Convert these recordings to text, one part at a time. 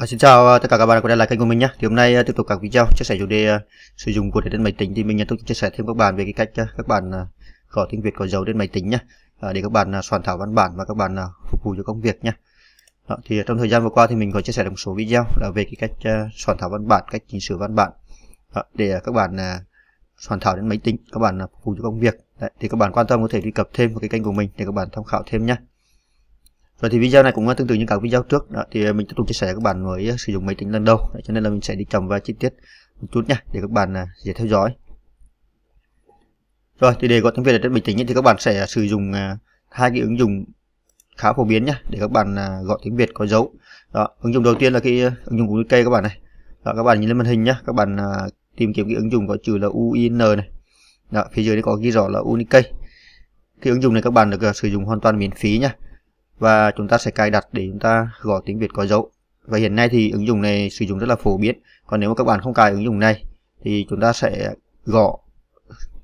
À, xin chào ờ, tất cả các bạn đã quay lại kênh của mình nhé. Thì hôm nay ờ, tiếp tục các video chia sẻ chủ đề uh, sử dụng của trên máy tính thì mình uh, tôi chia sẻ thêm các bạn về cái cách uh, các bạn uh, gõ tiếng Việt có dấu trên máy tính nhé uh, để các bạn uh, soạn thảo văn bản và các bạn uh, phục vụ cho công việc nhé. Đó, thì trong thời gian vừa qua thì mình có chia sẻ được một số video là về cái cách uh, soạn thảo văn bản, cách chỉnh sửa văn bản Đó, để uh, các bạn uh, soạn thảo đến máy tính, các bạn uh, phục vụ cho công việc. Đấy, thì các bạn quan tâm có thể truy cập thêm vào cái kênh của mình để các bạn tham khảo thêm nhé. Rồi thì video này cũng ờ, tương tự như các video trước đó, thì ờ, mình tiếp tục chia sẻ với các bạn mới ờ, sử dụng máy tính lần đầu cho nên là mình sẽ đi chồng vào chi tiết một chút nha để các bạn dễ theo dõi. Rồi thì để gọi tiếng Việt trên máy tính thì các bạn sẽ sử dụng hai cái ứng dụng khá phổ biến nhá để các bạn gọi tiếng Việt có dấu. Đó, ứng dụng đầu tiên là cái ứng dụng của UK các bạn này. Đó, các bạn nhìn lên màn hình nhá, các bạn tìm kiếm cái ứng dụng có chữ là UIN này. Đó, phía dưới có ghi rõ là Unikey. Cái ứng dụng này các bạn được sử dụng hoàn toàn miễn phí nhá và chúng ta sẽ cài đặt để chúng ta gõ tiếng Việt có dấu và hiện nay thì ứng dụng này sử dụng rất là phổ biến còn nếu mà các bạn không cài ứng dụng này thì chúng ta sẽ gõ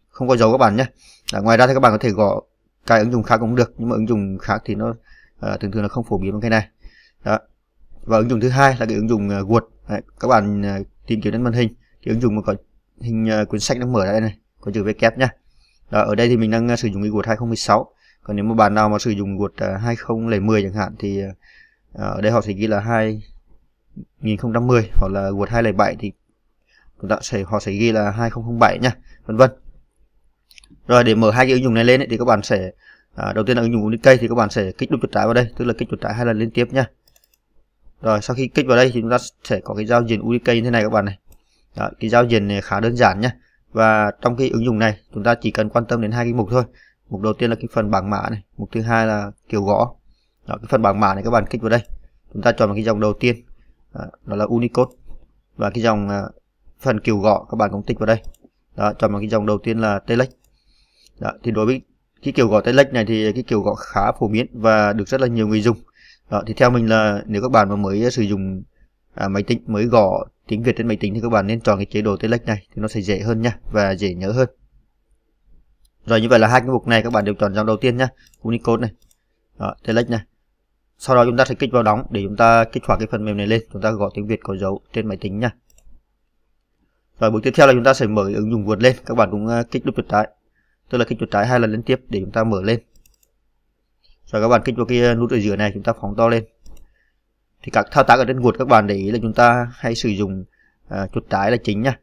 không có dấu các bạn nhé à, ngoài ra thì các bạn có thể gõ cài ứng dụng khác cũng được nhưng mà ứng dụng khác thì nó à, thường thường là không phổ biến bằng cái này đó và ứng dụng thứ hai là cái ứng dụng à, Word Đấy, các bạn à, tìm kiếm trên màn hình thì ứng dụng mà có hình à, cuốn sách đang mở ra đây này có chữ V kép nhá ở đây thì mình đang à, sử dụng cái Word 2016 còn nếu mà bạn nào mà sử dụng Word 2010 à, chẳng hạn thì à, ở đây họ sẽ ghi là 2010 hoặc là Word 207 thì chúng ta sẽ họ sẽ ghi là 2007 nha vân vân rồi để mở hai cái ứng dụng này lên ấy, thì các bạn sẽ à, đầu tiên là ứng dụng của thì các bạn sẽ kích đục chuột trái vào đây tức là kích chuột trái hai lần liên tiếp nha rồi sau khi kích vào đây thì chúng ta sẽ có cái giao diện UDK như thế này các bạn này Đó, cái giao diện này khá đơn giản nhé và trong cái ứng dụng này chúng ta chỉ cần quan tâm đến hai cái mục thôi mục đầu tiên là cái phần bảng mã này mục thứ hai là kiểu gõ đó, cái phần bảng mã này các bạn kích vào đây chúng ta chọn một cái dòng đầu tiên đó là unicode và cái dòng à, phần kiểu gõ các bạn cũng tích vào đây đó, chọn một cái dòng đầu tiên là telex đó, thì đối với cái kiểu gõ telex này thì cái kiểu gõ khá phổ biến và được rất là nhiều người dùng đó, thì theo mình là nếu các bạn mà mới sử dụng à, máy tính mới gõ tiếng Việt trên máy tính thì các bạn nên chọn cái chế độ telex này thì nó sẽ dễ hơn nha và dễ nhớ hơn rồi như vậy là hai cái mục này các bạn đều chọn dòng đầu tiên nhá, Unicode này. Đó, select này. Sau đó chúng ta sẽ kích vào đóng để chúng ta kích hoạt cái phần mềm này lên, chúng ta gọi tiếng Việt có dấu trên máy tính nhá. Rồi bước tiếp theo là chúng ta sẽ mở ứng dụng vượt lên, các bạn cũng ờ, kích đúp chuột trái. Tức là kích chuột trái hai lần liên tiếp để chúng ta mở lên. Rồi các bạn kích vào cái ờ, nút ở giữa này chúng ta phóng to lên. Thì các thao tác ở trên vượt các bạn để ý là chúng ta hay sử dụng uh, chuột trái là chính nhá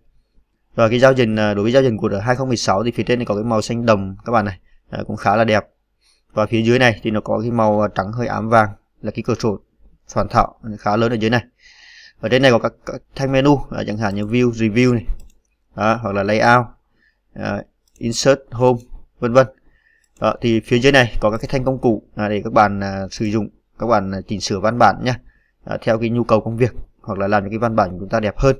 rồi cái giao diện à, đối với giao diện của 2016 thì phía trên này có cái màu xanh đồng các bạn này, à, cũng khá là đẹp. Và phía dưới này thì nó có cái màu à, trắng hơi ám vàng là cái cửa sổ soạn thảo khá lớn ở dưới này. Ở trên này có các, các thanh menu à, chẳng hạn như view, review này. Đó, hoặc là layout, à, insert, home, vân vân. thì phía dưới này có các cái thanh công cụ à, để các bạn à, sử dụng, các bạn à, chỉnh sửa văn bản nhé à, theo cái nhu cầu công việc hoặc là làm những cái văn bản của chúng ta đẹp hơn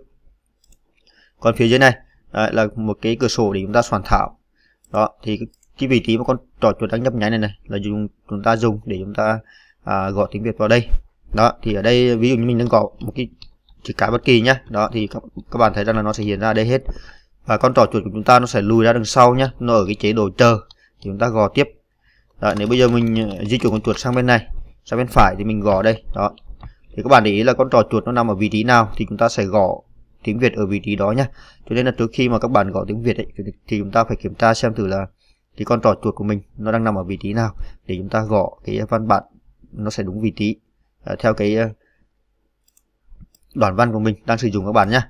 còn phía dưới này Đấy, là một cái cửa sổ để chúng ta soạn thảo đó thì cái vị trí mà con trò chuột đang nhấp nháy này này là dùng chúng ta dùng để chúng ta à, gọi tiếng việt vào đây đó thì ở đây ví dụ như mình đang gọi một cái chữ cái bất kỳ nhá đó thì các, các bạn thấy rằng là nó sẽ hiện ra đây hết và con trò chuột của chúng ta nó sẽ lùi ra đằng sau nhá nó ở cái chế độ chờ thì chúng ta gò tiếp đó, nếu bây giờ mình à, di chuyển con chuột sang bên này sang bên phải thì mình gõ đây đó thì các bạn để ý là con trò chuột nó nằm ở vị trí nào thì chúng ta sẽ gõ tiếng Việt ở vị trí đó nhá. Cho nên là trước khi mà các bạn gõ tiếng Việt ấy, thì chúng ta phải kiểm tra xem thử là cái con trỏ chuột của mình nó đang nằm ở vị trí nào để chúng ta gõ cái văn bản nó sẽ đúng vị trí à, theo cái à, đoạn văn của mình đang sử dụng các bạn nhé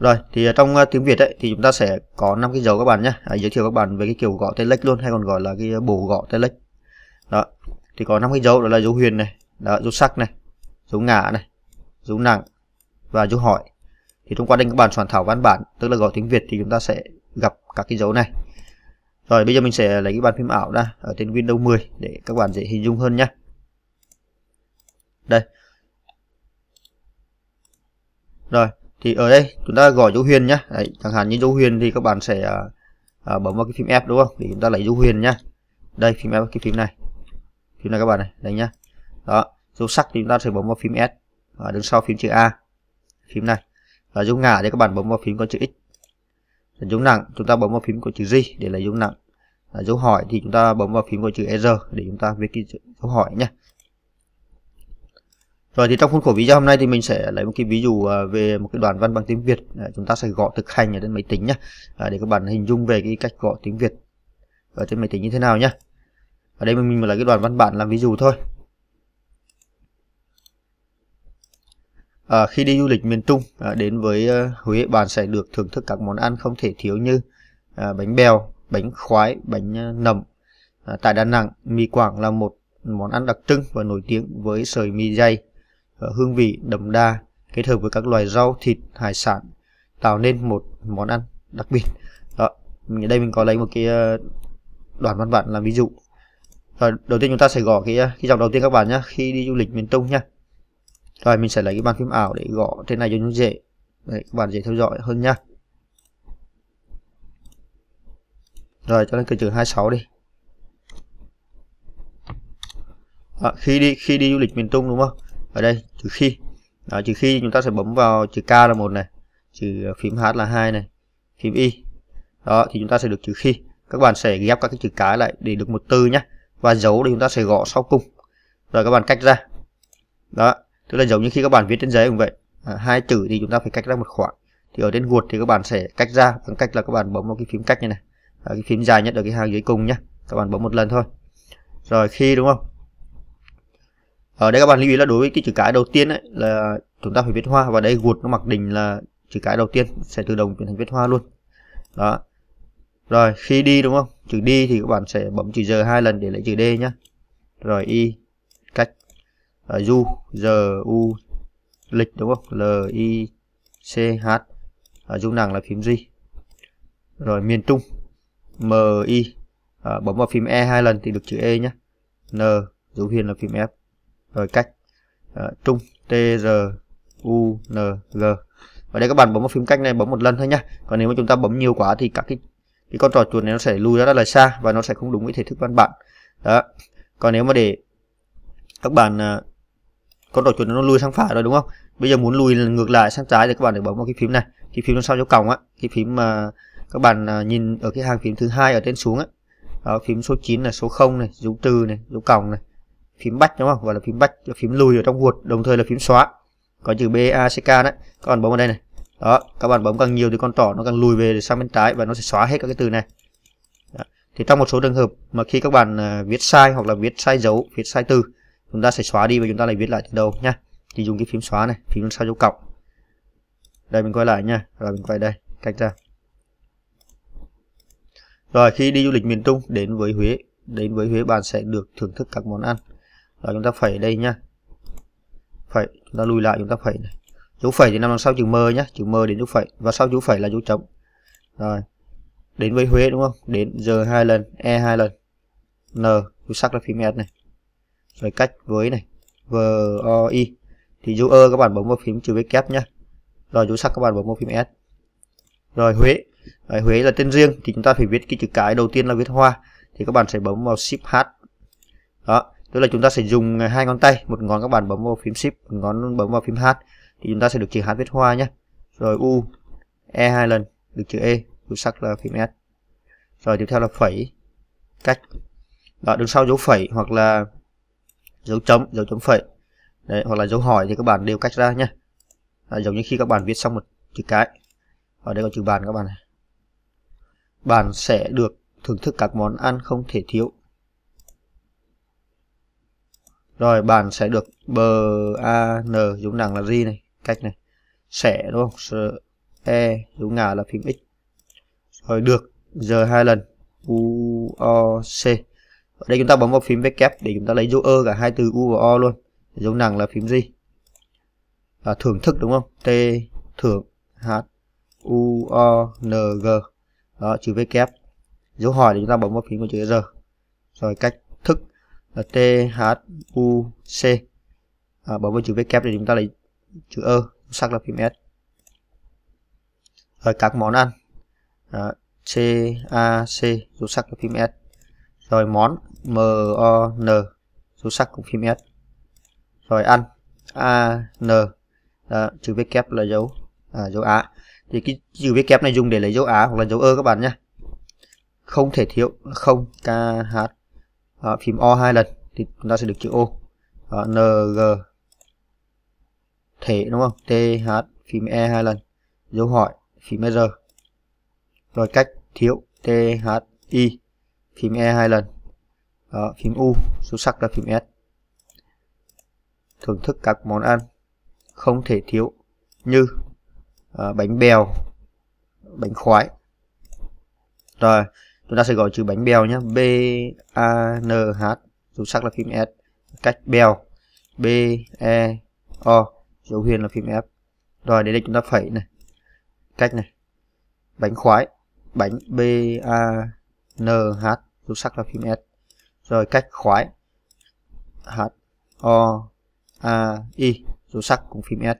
rồi thì trong à, tiếng Việt ấy, thì chúng ta sẽ có năm cái dấu các bạn nhé à, giới thiệu các bạn về cái kiểu gõ tay lệch luôn hay còn gọi là cái bổ gõ tay lệch đó thì có năm cái dấu đó là dấu huyền này đó, dấu sắc này dấu ngã này dấu nặng và dấu hỏi thì thông qua trình các bạn soạn thảo văn bản tức là gọi tiếng Việt thì chúng ta sẽ gặp các cái dấu này rồi bây giờ mình sẽ lấy cái bàn phím ảo ra ở trên Windows 10 để các bạn dễ hình dung hơn nhé đây rồi thì ở đây chúng ta gọi dấu huyền nhé Đấy, chẳng hạn như dấu huyền thì các bạn sẽ à, à, bấm vào cái phím F đúng không để chúng ta lấy dấu huyền nhá đây phím F cái phím này phím này các bạn này đây nhá đó dấu sắc thì chúng ta sẽ bấm vào phím S ở à, đứng sau phím chữ A phím này và dung ngả thì các bạn bấm vào phím có chữ x là dung nặng chúng ta bấm vào phím có chữ G để lấy dung nặng là dấu hỏi thì chúng ta bấm vào phím có chữ R để chúng ta viết cái dấu hỏi nhé rồi thì trong khuôn khổ video hôm nay thì mình sẽ lấy một cái ví dụ à, về một cái đoạn văn bằng tiếng Việt à, chúng ta sẽ gõ thực hành ở trên máy tính nhé à, để các bạn hình dung về cái cách gõ tiếng Việt ở trên máy tính như thế nào nhé ở đây mình mình là cái đoạn văn bản làm ví dụ thôi À, khi đi du lịch miền Trung à, đến với à, Huế bạn sẽ được thưởng thức các món ăn không thể thiếu như à, bánh bèo, bánh khoái, bánh à, nậm. À, tại Đà Nẵng, mì Quảng là một món ăn đặc trưng và nổi tiếng với sợi mì dày, à, hương vị đậm đà kết hợp với các loại rau, thịt, hải sản tạo nên một món ăn đặc biệt. Đó, ở đây mình có lấy một cái đoạn văn bản làm ví dụ. Rồi, đầu tiên chúng ta sẽ gõ cái cái dòng đầu tiên các bạn nhé khi đi du lịch miền Trung nhé rồi mình sẽ lấy cái bàn phím ảo để gõ trên này cho nó dễ Đấy, các bạn dễ theo dõi hơn nha rồi cho lên cái chữ 26 đi à, khi đi khi đi du lịch miền Trung đúng không ở đây chữ khi đó, chữ khi chúng ta sẽ bấm vào chữ K là một này chữ phím H là hai này phím Y đó thì chúng ta sẽ được chữ khi các bạn sẽ ghép các cái chữ cái lại để được một từ nhé và dấu thì chúng ta sẽ gõ sau cùng rồi các bạn cách ra đó tức là giống như khi các bạn viết trên giấy cũng vậy à, hai chữ thì chúng ta phải cách ra một khoảng thì ở trên guột thì các bạn sẽ cách ra bằng cách là các bạn bấm vào cái phím cách như này à, cái phím dài nhất ở cái hàng dưới cùng nhá các bạn bấm một lần thôi rồi khi đúng không ở đây các bạn lưu ý là đối với cái chữ cái đầu tiên ấy, là chúng ta phải viết hoa và đây guột nó mặc định là chữ cái đầu tiên sẽ tự động chuyển thành viết hoa luôn đó rồi khi đi đúng không chữ đi thì các bạn sẽ bấm chữ giờ hai lần để lấy chữ d nhá rồi y uh, g u lịch đúng không l i c h ờ, uh, dung nặng là phím gì rồi miền trung m i uh, bấm vào phím e hai lần thì được chữ e nhé n dấu hiền là phím f rồi cách uh, trung t r u n g và đây các bạn bấm vào phím cách này bấm một lần thôi nhá còn nếu mà chúng ta bấm nhiều quá thì các cái cái con trò chuột này nó sẽ lùi ra rất là xa và nó sẽ không đúng với thể thức văn bản đó còn nếu mà để các bạn uh, con đỏ chuột nó lùi sang phải rồi đúng không bây giờ muốn lùi ngược lại sang trái thì các bạn để bấm vào cái phím này cái phím sau dấu còng á cái phím mà các bạn à, nhìn ở cái hàng phím thứ hai ở trên xuống á đó, phím số 9 là số 0 này dấu trừ này dấu còng này phím bách đúng không gọi là phím bách phím lùi ở trong huột đồng thời là phím xóa có chữ BACK đấy các bạn bấm vào đây này đó các bạn bấm càng nhiều thì con trỏ nó càng lùi về sang bên trái và nó sẽ xóa hết các cái từ này đó. thì trong một số trường hợp mà khi các bạn à, viết sai hoặc là viết sai dấu viết sai từ chúng ta sẽ xóa đi và chúng ta lại viết lại từ đầu nhá thì dùng cái phím xóa này phím sao dấu cộng đây mình quay lại nha rồi mình quay đây cách ra rồi khi đi du lịch miền Trung đến với Huế đến với Huế bạn sẽ được thưởng thức các món ăn rồi chúng ta phẩy đây nhá, phẩy chúng ta lùi lại chúng ta phẩy này chú phẩy thì nằm đằng sau chữ mơ nhá chữ mơ đến chú phẩy và sau chú phẩy là dấu chấm rồi đến với Huế đúng không đến giờ hai lần e hai lần n dấu sắc là phím s này rồi cách với này voi thì dấu ơ các bạn bấm vào phím chữ với kép nhá rồi dấu sắc các bạn bấm vào phím s rồi huế rồi, huế là tên riêng thì chúng ta phải viết cái chữ cái đầu tiên là viết hoa thì các bạn sẽ bấm vào shift h đó tức là chúng ta sẽ dùng hai ngón tay một ngón các bạn bấm vào phím shift một ngón bấm vào phím h thì chúng ta sẽ được chữ h viết hoa nhá rồi u e hai lần được chữ e dấu sắc là phím s rồi tiếp theo là phẩy cách đó đứng sau dấu phẩy hoặc là dấu chấm dấu chấm phẩy đấy hoặc là dấu hỏi thì các bạn đều cách ra nhé à, giống như khi các bạn viết xong một chữ cái ở đây có chữ bàn các bạn này bạn sẽ được thưởng thức các món ăn không thể thiếu rồi bạn sẽ được b a n dấu nặng là gì này cách này sẽ đúng không e dấu ngả là phím x rồi được giờ hai lần u o c ở đây chúng ta bấm vào phím V kép để chúng ta lấy dấu ơ cả hai từ u và o luôn dấu nặng là phím gì là thưởng thức đúng không t thưởng h u o n g đó chữ V kép dấu hỏi thì chúng ta bấm vào phím của chữ R rồi cách thức là T H U C à, bấm vào chữ V kép để chúng ta lấy chữ ơ sắc là phím S rồi các món ăn à, C A C dấu sắc là phím S rồi món M O N số sắc của phím S rồi ăn A N Đó, à, chữ viết kép là dấu à, dấu á thì cái chữ viết kép này dùng để lấy dấu á hoặc là dấu ơ các bạn nhé không thể thiếu không k h à, phím o hai lần thì chúng ta sẽ được chữ o à, n g thể đúng không t h phím e hai lần dấu hỏi phím r rồi cách thiếu t h i phím e hai lần đó, phím U số sắc là phím S thưởng thức các món ăn không thể thiếu như à, bánh bèo bánh khoái rồi chúng ta sẽ gọi chữ bánh bèo nhé B A N H số sắc là phím S cách bèo B E O dấu huyền là phím F rồi đến đây chúng ta phẩy này cách này bánh khoái bánh B A N H số sắc là phím S rồi cách khoái H O A I số sắc cùng phím S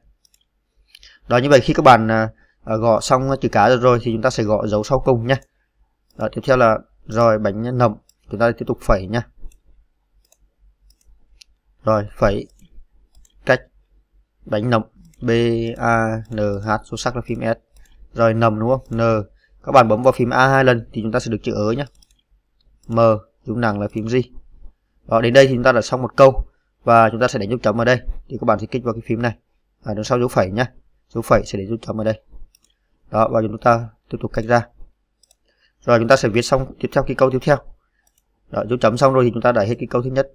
đó như vậy khi các bạn uh, à, à, gõ xong chữ cá rồi, rồi thì chúng ta sẽ gõ dấu sau cùng nhé đó, tiếp theo là rồi bánh nậm chúng ta tiếp tục phẩy nhé rồi phẩy cách bánh nậm B A N H số sắc là phím S rồi nầm đúng không N các bạn bấm vào phím A hai lần thì chúng ta sẽ được chữ ớ nhé M dung nặng là phím gì? đó đến đây thì chúng ta đã xong một câu và chúng ta sẽ đánh dấu chấm ở đây thì các bạn sẽ kích vào cái phím này à, đằng sau dấu phẩy nhá dấu phẩy sẽ để dấu chấm ở đây đó và chúng ta tiếp tục cách ra rồi chúng ta sẽ viết xong tiếp theo cái câu tiếp theo đó dấu chấm xong rồi thì chúng ta đã hết cái câu thứ nhất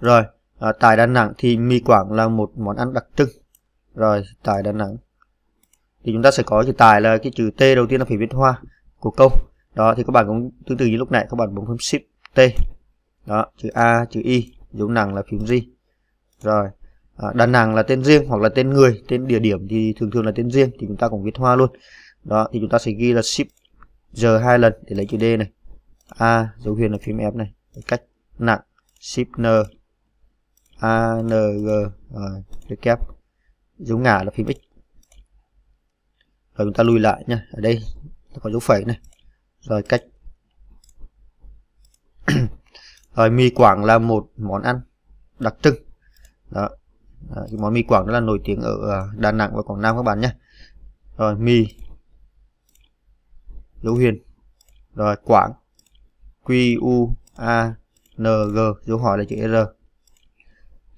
rồi à, tại đà nẵng thì mì quảng là một món ăn đặc trưng rồi tại đà nẵng thì chúng ta sẽ có chữ tài là cái chữ t đầu tiên là phải viết hoa của câu đó thì các bạn cũng tương tự như lúc nãy các bạn bấm phím shift t đó chữ a chữ y dấu nặng là phím gì rồi à, đà nẵng là tên riêng hoặc là tên người tên địa điểm thì thường thường là tên riêng thì chúng ta cũng viết hoa luôn đó thì chúng ta sẽ ghi là shift giờ hai lần để lấy chữ d này a dấu huyền là phím f này cách nặng shift n a n g rồi để kép dấu ngả là phím x rồi chúng ta lùi lại nha ở đây có dấu phẩy này rồi cách rồi mì quảng là một món ăn đặc trưng đó, đó món mì quảng đó là nổi tiếng ở à, đà nẵng và quảng nam các bạn nhé rồi mì dấu huyền rồi quảng q u a n g dấu hỏi là chữ r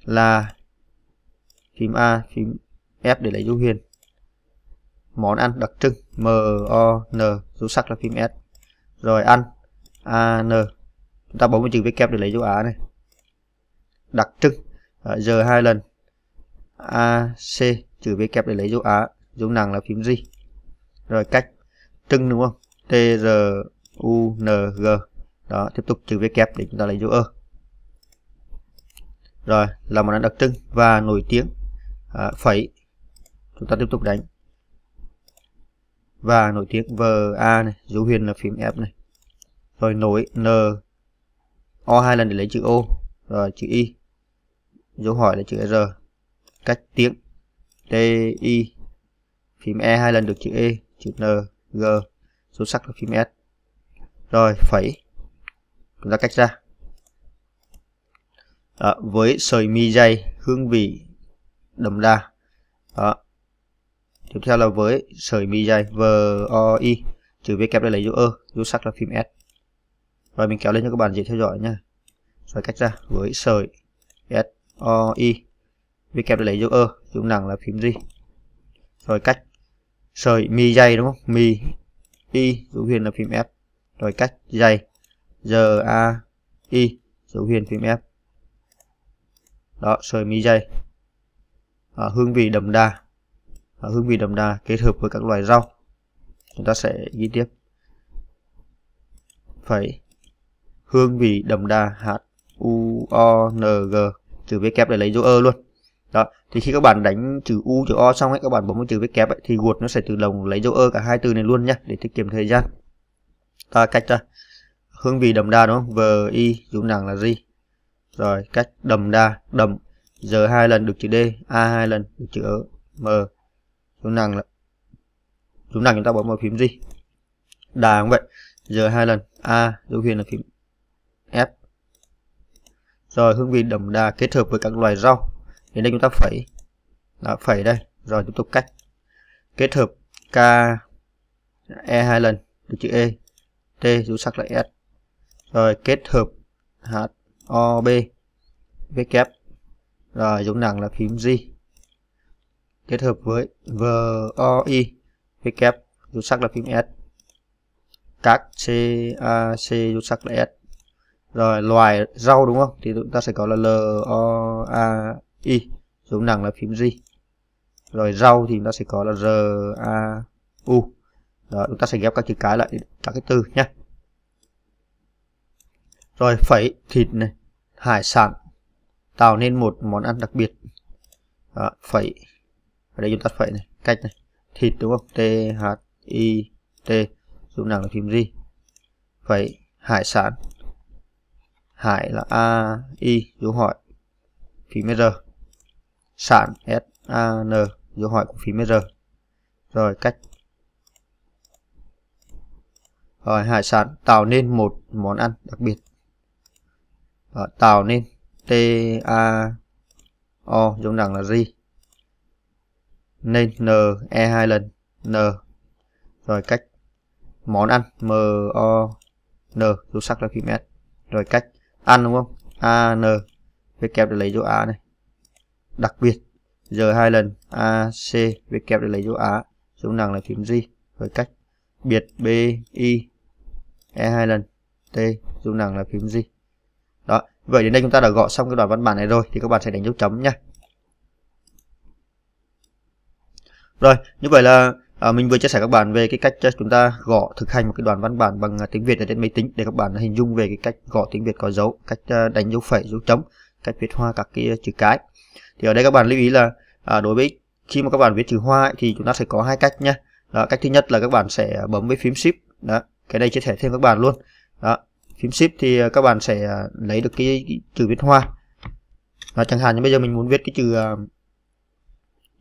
là phím a phím f để lấy dấu huyền món ăn đặc trưng m o n dấu sắc là phím s rồi a n chúng ta bấm vào chữ viết kép để lấy dấu á này đặc trưng giờ hai lần ac chữ viết kép để lấy dấu á dấu nặng là phím G rồi cách trưng đúng không t r u n g đó tiếp tục chữ viết kép để chúng ta lấy dấu ơ rồi là món ăn đặc trưng và nổi tiếng à, phẩy chúng ta tiếp tục đánh và nổi tiếng v a này dấu huyền là phím f này rồi nối n o hai lần để lấy chữ o rồi chữ i dấu hỏi là chữ r cách tiếng t i phím e hai lần được chữ e chữ n g số sắc là phím s rồi phẩy chúng ta cách ra đó, với sợi mi dây hương vị đậm đà đó tiếp theo là với sợi mi dây v o i chữ v kép để lấy dấu ơ dấu sắc là phím s rồi mình kéo lên cho các bạn dễ theo dõi nha. Rồi cách ra với sợi S O I. vi kẹp để lấy dấu ơ, dấu nặng là phím gì? Rồi cách sợi mi dày đúng không? Mi I dấu huyền là phím F. Rồi cách dày G A I dấu huyền phím F. Đó, sợi mi dày. À, hương vị đậm đà. À, hương vị đậm đà kết hợp với các loại rau. Chúng ta sẽ ghi tiếp. Phẩy hương vị đậm đà hạt u o n g từ viết kép để lấy dấu ơ luôn đó thì khi các bạn đánh chữ u chữ o xong ấy các bạn bấm vào chữ viết kép ấy, thì guột nó sẽ tự động lấy dấu ơ cả hai từ này luôn nhá để tiết kiệm thời gian ta cách ta hương vị đậm đà đúng không v i dũng nàng là gì rồi cách đậm đà đậm giờ hai lần được chữ d a hai lần được chữ ơ m dũng nàng là dũng nàng chúng ta bấm vào phím gì đà cũng vậy giờ hai lần a dấu huyền là phím rồi hương vị đậm đà kết hợp với các loại rau thì đây chúng ta phẩy đó, phẩy đây rồi chúng tôi cách kết hợp k e hai lần được chữ e t dấu sắc là s rồi kết hợp h o b viết kép rồi dấu nặng là phím g kết hợp với v o i viết kép dấu sắc là phím s các c a c dấu sắc là s rồi loài rau đúng không thì chúng ta sẽ có là l o a i xuống đẳng là phím g rồi rau thì chúng ta sẽ có là r a u đó, chúng ta sẽ ghép các chữ cái lại các cái từ nhé rồi phẩy thịt này hải sản tạo nên một món ăn đặc biệt đó, phẩy ở đây chúng ta phẩy này cách này thịt đúng không t h i t dùng nào là phím gì phẩy hải sản Hải là A Y dấu hỏi phím R sản S A N dấu hỏi của phím R rồi cách rồi hải sản tạo nên một món ăn đặc biệt rồi, tạo nên T A O giống đẳng là ri nên N E hai lần N rồi cách món ăn M O N dấu sắc là phím S rồi cách ăn đúng không an viết kẹp để lấy dấu á này đặc biệt giờ hai lần ac viết kẹp để lấy dấu á dấu nặng là phím g với cách biệt b i e hai lần t dấu nặng là phím g đó vậy đến đây chúng ta đã gõ xong cái đoạn văn bản này rồi thì các bạn sẽ đánh dấu chấm nhé rồi như vậy là à, mình vừa chia sẻ các bạn về cái cách ờ, chúng ta gõ thực hành một cái đoạn văn bản bằng ờ, tiếng Việt ở trên máy tính để các bạn hình dung về cái cách gõ tiếng Việt có dấu cách đánh dấu phẩy dấu chấm cách viết hoa các cái chữ cái thì ở đây các bạn lưu ý là à, đối với khi mà các bạn viết chữ hoa ấy, thì chúng ta sẽ có hai cách nhé cách thứ nhất là các bạn sẽ bấm với phím shift đó cái này chia sẻ thêm các bạn luôn đó phím shift thì các bạn sẽ lấy được cái, chữ viết hoa đó, chẳng hạn như bây giờ mình muốn viết cái chữ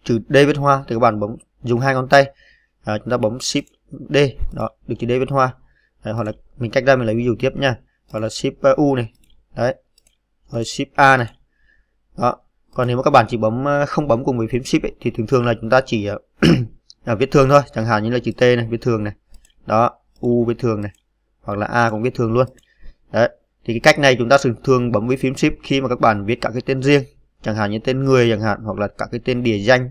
chữ d viết hoa thì các bạn bấm dùng hai ngón tay à, chúng ta bấm shift D đó được chữ D bên hoa đấy, hoặc là mình cách ra mình lấy ví dụ tiếp nha hoặc là shift à, U này đấy rồi shift A này đó còn nếu mà các bạn chỉ bấm à, không bấm cùng với phím shift ấy, thì thường thường là chúng ta chỉ à, là viết thường thôi chẳng hạn như là chữ T này viết thường này đó U viết thường này hoặc là A cũng viết thường luôn đấy thì cái cách này chúng ta thường bấm với phím shift khi mà các bạn viết các cái tên riêng chẳng hạn như tên người chẳng hạn hoặc là các cái tên địa danh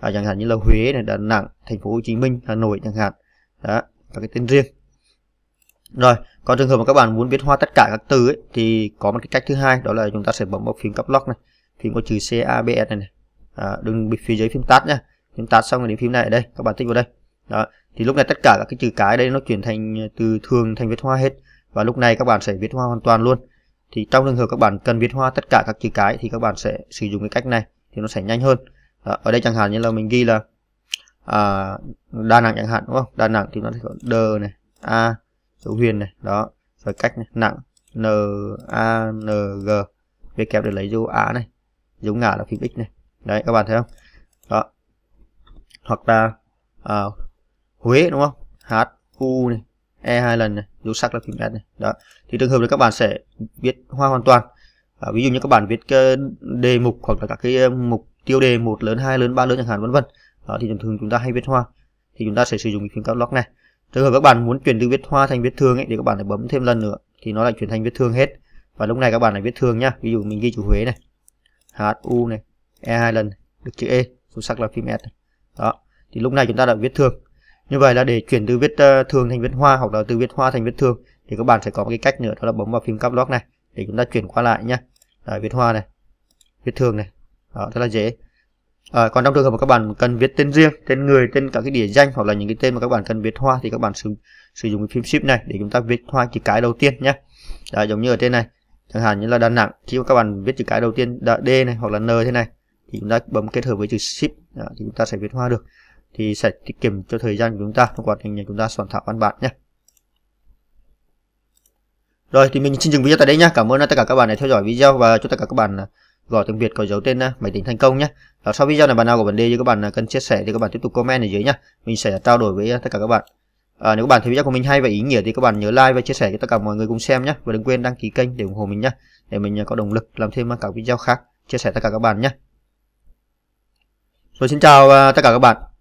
à, chẳng hạn như là Huế này Đà Nẵng Thành phố Hồ Chí Minh Hà Nội chẳng hạn đó là cái tên riêng rồi còn trường hợp mà các bạn muốn viết hoa tất cả các từ ấy, thì có một cái cách thứ hai đó là chúng ta sẽ bấm vào phím Caps lock này phím có chữ C A B S này, này. À, đừng bị phía dưới phím tắt nhá phím tắt xong rồi đến phím này ở đây các bạn tích vào đây đó thì lúc này tất cả các cái chữ cái đây nó chuyển thành ờ, từ thường thành viết hoa hết và lúc này các bạn sẽ viết hoa hoàn toàn luôn thì trong trường hợp các bạn cần viết hoa tất cả các chữ cái thì các bạn sẽ sử dụng cái cách này thì nó sẽ nhanh hơn đó, ờ, ở đây chẳng hạn như là mình ghi là à, đa nặng chẳng hạn đúng không đa nặng thì nó sẽ có d này a số huyền này đó rồi cách này, nặng n a n g v kép để lấy dấu á này dấu ngã là phím x này đấy các bạn thấy không đó hoặc là à, huế đúng không h u này e hai lần này dấu sắc là phím s này đó thì trường hợp này các bạn sẽ viết hoa hoàn toàn à, ví dụ như các bạn viết cái đề mục hoặc là các cái ờ, mục tiêu đề một lớn hai lớn ba lớn chẳng hạn vân vân đó thì thường thường chúng ta hay viết hoa thì chúng ta sẽ sử dụng cái phím caps lock này trường hợp các bạn muốn chuyển từ viết hoa thành viết thương ấy, thì các bạn phải bấm thêm lần nữa thì nó lại chuyển thành viết thương hết và lúc này các bạn lại viết thương nhá ví dụ mình ghi chữ huế này hu này e hai lần được chữ e số sắc là phím s này. đó thì lúc này chúng ta đã viết thương như vậy là để chuyển từ viết uh, ờ, thường thành viết hoa hoặc là từ viết hoa thành viết thương thì các bạn sẽ có một cái cách nữa đó là bấm vào phím caps lock này để chúng ta chuyển qua lại nhá Đấy, viết hoa này viết thương này đó, ờ, rất là dễ à, còn trong trường hợp mà các bạn cần viết tên riêng tên người tên cả cái địa danh hoặc là những cái tên mà các bạn cần viết hoa thì các bạn sử, sử dụng cái phím shift này để chúng ta viết hoa chữ cái đầu tiên nhé đó, giống như ở trên này chẳng hạn như là đà nẵng khi mà các bạn viết chữ cái đầu tiên là d này hoặc là n thế này thì chúng ta bấm kết hợp với chữ ship đó, thì chúng ta sẽ viết hoa được thì sẽ tiết kiệm cho thời gian của chúng ta trong quá trình chúng ta soạn thảo văn bản nhé rồi thì mình xin dừng video tại đây nhé cảm ơn tất cả các bạn đã theo dõi video và chúc tất cả các bạn Gọi tiếng Việt có dấu tên à, máy tính thành công nhé. Đó, sau video này bạn nào có vấn đề gì các bạn à, cần chia sẻ thì các bạn tiếp tục comment ở dưới nhé. Mình sẽ trao đổi với à, tất cả các bạn. À, nếu các bạn thấy video của mình hay và ý nghĩa thì các bạn nhớ like và chia sẻ cho tất cả mọi người cùng xem nhé. Và đừng quên đăng ký kênh để ủng hộ mình nhé. Để mình có động lực làm thêm các video khác chia sẻ tất cả các bạn nhé. Rồi xin chào tất cả các bạn.